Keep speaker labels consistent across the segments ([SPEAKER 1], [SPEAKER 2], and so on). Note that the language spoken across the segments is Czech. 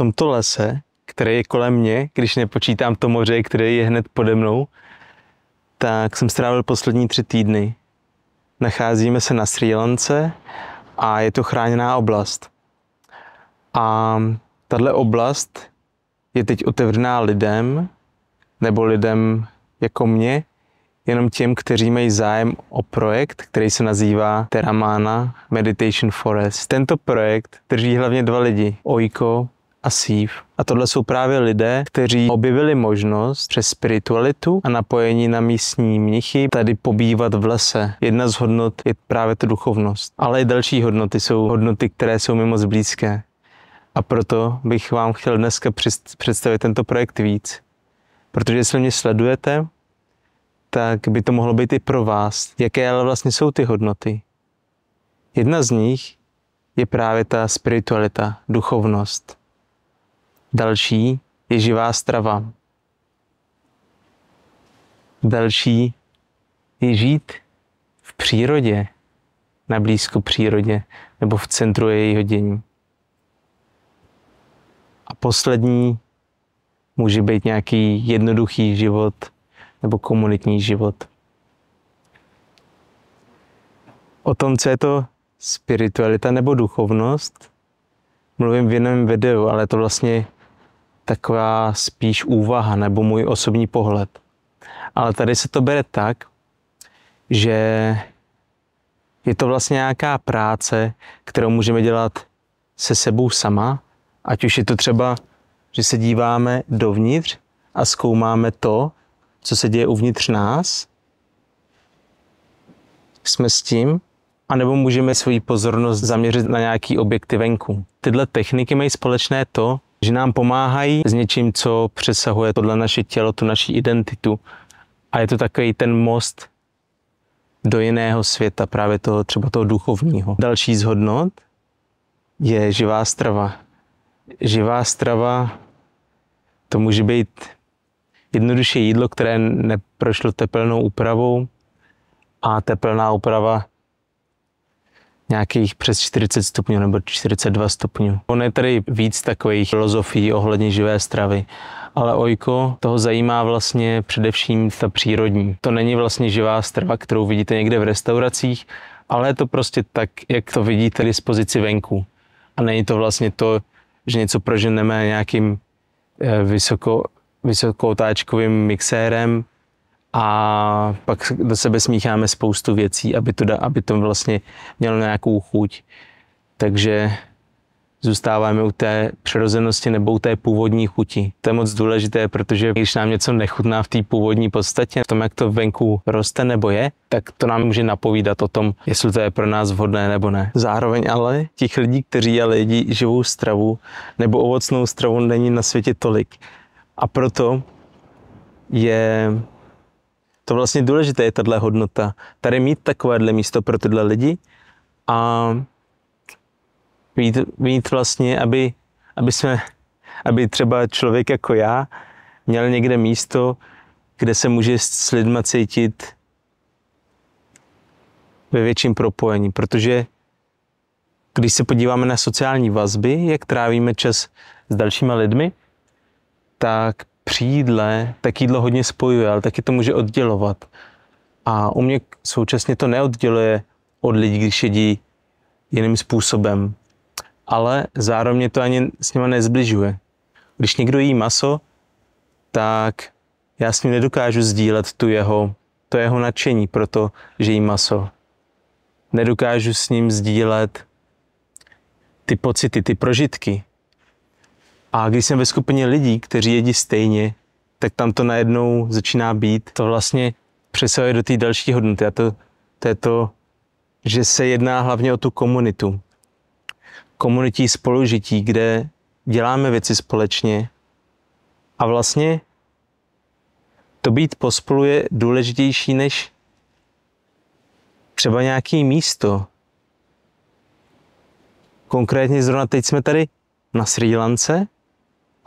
[SPEAKER 1] tomto lese, který je kolem mě, když nepočítám to moře, které je hned pode mnou, tak jsem strávil poslední tři týdny. Nacházíme se na Sri Lance a je to chráněná oblast. A tahle oblast je teď otevřená lidem, nebo lidem jako mě, jenom těm, kteří mají zájem o projekt, který se nazývá Teramana Meditation Forest. Tento projekt drží hlavně dva lidi, Oiko a sív. A tohle jsou právě lidé, kteří objevili možnost přes spiritualitu a napojení na místní mnichy tady pobývat v lese. Jedna z hodnot je právě ta duchovnost. Ale i další hodnoty jsou hodnoty, které jsou mi moc blízké. A proto bych vám chtěl dneska představit tento projekt víc. Protože jestli mě sledujete, tak by to mohlo být i pro vás. Jaké ale vlastně jsou ty hodnoty? Jedna z nich je právě ta spiritualita, duchovnost. Další je živá strava. Další je žít v přírodě, na blízko přírodě nebo v centru jejího dění. A poslední může být nějaký jednoduchý život nebo komunitní život. O tom, co je to spiritualita nebo duchovnost, mluvím v jiném videu, ale to vlastně taková spíš úvaha nebo můj osobní pohled. Ale tady se to bere tak, že je to vlastně nějaká práce, kterou můžeme dělat se sebou sama, ať už je to třeba, že se díváme dovnitř a zkoumáme to, co se děje uvnitř nás. Jsme s tím, anebo můžeme svoji pozornost zaměřit na nějaký objekty venku. Tyhle techniky mají společné to, že nám pomáhají s něčím, co přesahuje tohle naše tělo, tu naši identitu. A je to takový ten most do jiného světa, právě toho třeba toho duchovního. Další z hodnot je živá strava. Živá strava to může být jednoduše jídlo, které neprošlo teplnou úpravou a teplná úprava nějakých přes 40 stupňů nebo 42 stupňů. On je tady víc takových filozofií ohledně živé stravy, ale ojko toho zajímá vlastně především ta přírodní. To není vlastně živá strava, kterou vidíte někde v restauracích, ale je to prostě tak, jak to vidíte z pozici venku. A není to vlastně to, že něco proženeme nějakým eh, vysoko, vysokotáčkovým mixérem a pak do sebe smícháme spoustu věcí, aby to, aby to vlastně mělo nějakou chuť. Takže zůstáváme u té přirozenosti nebo u té původní chuti. To je moc důležité, protože když nám něco nechutná v té původní podstatě, v tom, jak to venku roste nebo je, tak to nám může napovídat o tom, jestli to je pro nás vhodné nebo ne. Zároveň ale těch lidí, kteří ale jedí živou stravu nebo ovocnou stravu, není na světě tolik. A proto je to vlastně důležité je tahle hodnota. Tady mít takovéhle místo pro tyhle lidi a mít, mít vlastně, aby, aby, jsme, aby třeba člověk jako já měl někde místo, kde se může s lidma cítit ve větším propojení, protože když se podíváme na sociální vazby, jak trávíme čas s dalšíma lidmi, tak při jídle, tak jídlo hodně spojuje, ale taky to může oddělovat. A u mě současně to neodděluje od lidí, když jedí jiným způsobem. Ale zároveň to ani s nima nezbližuje. Když někdo jí maso, tak já s ním nedokážu sdílet tu jeho, to jeho nadšení pro to, že jí maso. Nedokážu s ním sdílet ty pocity, ty prožitky, a když jsem ve skupině lidí, kteří jedí stejně, tak tam to najednou začíná být. To vlastně přesahuje do té další hodnoty a to, to je to, že se jedná hlavně o tu komunitu. Komunití spolužití, kde děláme věci společně a vlastně to být pospolu je důležitější než třeba nějaké místo. Konkrétně zrovna teď jsme tady na Sri Lance,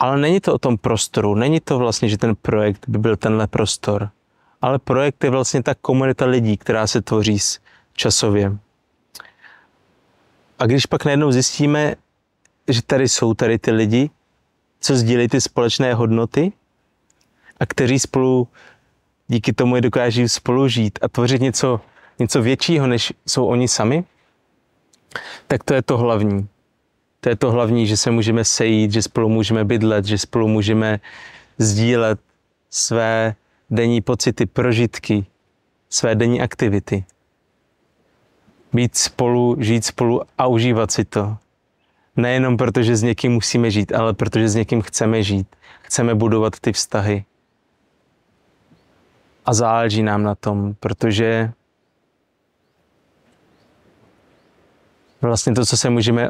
[SPEAKER 1] ale není to o tom prostoru, není to vlastně, že ten projekt by byl tenhle prostor, ale projekt je vlastně ta komunita lidí, která se tvoří časově. A když pak najednou zjistíme, že tady jsou tady ty lidi, co sdílejí ty společné hodnoty a kteří spolu díky tomu je dokáží spolu žít a tvořit něco, něco většího, než jsou oni sami, tak to je to hlavní. To je to hlavní, že se můžeme sejít, že spolu můžeme bydlet, že spolu můžeme sdílet své denní pocity, prožitky, své denní aktivity. Být spolu, žít spolu a užívat si to. Nejenom protože s někým musíme žít, ale protože s někým chceme žít. Chceme budovat ty vztahy. A záleží nám na tom, protože vlastně to, co se můžeme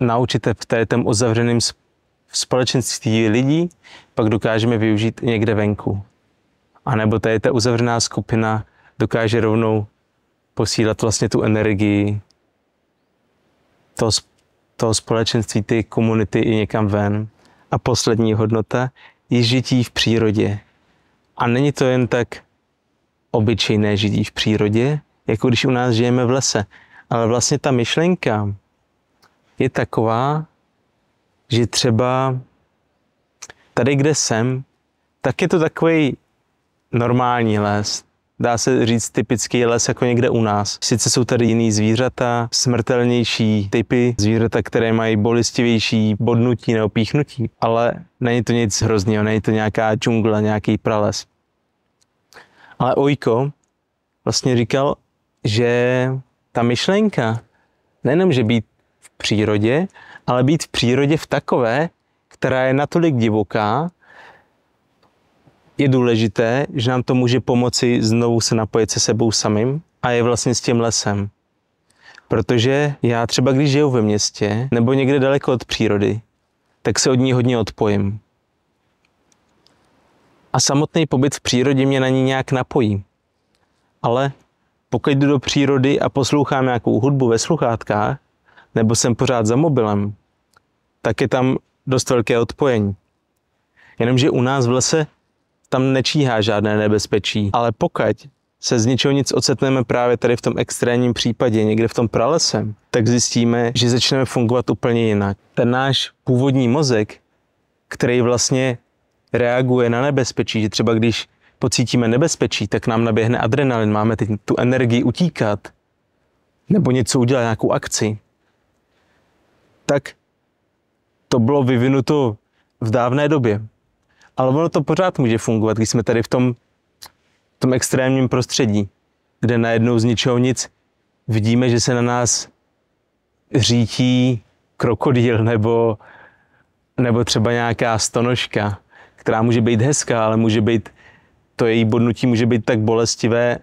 [SPEAKER 1] naučíte v tom uzavřeném společenství lidí, pak dokážeme využít někde venku. A nebo tady ta uzavřená skupina dokáže rovnou posílat vlastně tu energii toho, toho společenství, ty komunity i někam ven. A poslední hodnota je žití v přírodě. A není to jen tak obyčejné žití v přírodě, jako když u nás žijeme v lese. Ale vlastně ta myšlenka, je taková, že třeba tady, kde jsem, tak je to takový normální les. Dá se říct typický les jako někde u nás. Sice jsou tady jiný zvířata, smrtelnější typy zvířata, které mají bolestivější bodnutí nebo píchnutí, ale není to nic hroznýho, není to nějaká džungla, nějaký prales. Ale Ojko vlastně říkal, že ta myšlenka, nejenom, že být přírodě, ale být v přírodě v takové, která je natolik divoká, je důležité, že nám to může pomoci znovu se napojit se sebou samým a je vlastně s tím lesem. Protože já třeba, když žiju ve městě nebo někde daleko od přírody, tak se od ní hodně odpojím. A samotný pobyt v přírodě mě na ní nějak napojí. Ale pokud jdu do přírody a poslouchám nějakou hudbu ve sluchátkách, nebo jsem pořád za mobilem, tak je tam dost velké odpojení. Jenomže u nás v lese tam nečíhá žádné nebezpečí, ale pokud se z ničeho nic ocetneme právě tady v tom extrémním případě, někde v tom pralese, tak zjistíme, že začneme fungovat úplně jinak. Ten náš původní mozek, který vlastně reaguje na nebezpečí, že třeba když pocítíme nebezpečí, tak nám naběhne adrenalin, máme teď tu energii utíkat, nebo něco udělat, nějakou akci, tak to bylo vyvinuto v dávné době. Ale ono to pořád může fungovat, když jsme tady v tom, v tom extrémním prostředí, kde najednou z ničeho nic vidíme, že se na nás řítí krokodýl nebo, nebo třeba nějaká stonožka, která může být hezká, ale může být, to její bodnutí může být tak bolestivé,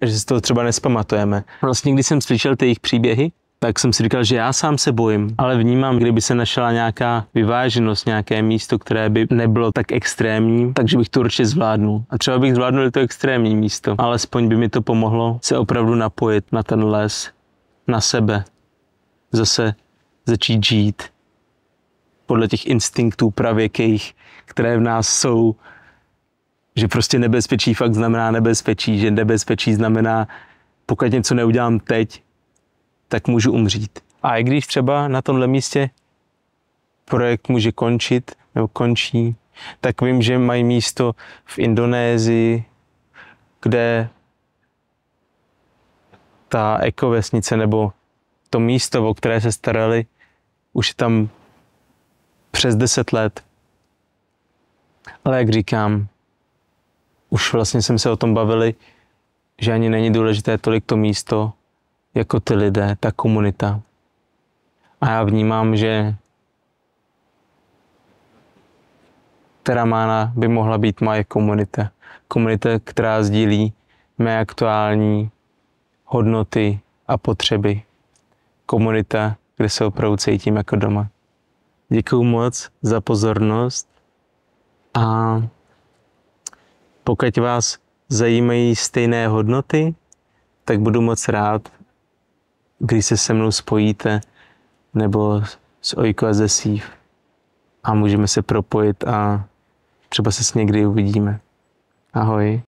[SPEAKER 1] že si to třeba nespamatujeme. Vlastně, když jsem slyšel ty jejich příběhy, tak jsem si říkal, že já sám se bojím, ale vnímám, kdyby se našla nějaká vyváženost, nějaké místo, které by nebylo tak extrémní, takže bych to určitě zvládnul. A třeba bych zvládnul to extrémní místo, alespoň by mi to pomohlo se opravdu napojit na ten les, na sebe, zase začít žít podle těch instinktů pravěkých, které v nás jsou, že prostě nebezpečí fakt znamená nebezpečí, že nebezpečí znamená, pokud něco neudělám teď, tak můžu umřít. A i když třeba na tomhle místě projekt může končit nebo končí, tak vím, že mají místo v Indonésii, kde ta ekovesnice nebo to místo, o které se starali, už je tam přes 10 let. Ale jak říkám, už vlastně jsem se o tom bavili, že ani není důležité tolik to místo, jako ty lidé, ta komunita. A já vnímám, že Teramána by mohla být moje komunita. Komunita, která sdílí mé aktuální hodnoty a potřeby. Komunita, kde se opravdu cítím jako doma. Děkuji moc za pozornost a pokud vás zajímají stejné hodnoty, tak budu moc rád, když se se mnou spojíte, nebo s Ojko a ze Sýv. A můžeme se propojit a třeba se s někdy uvidíme. Ahoj.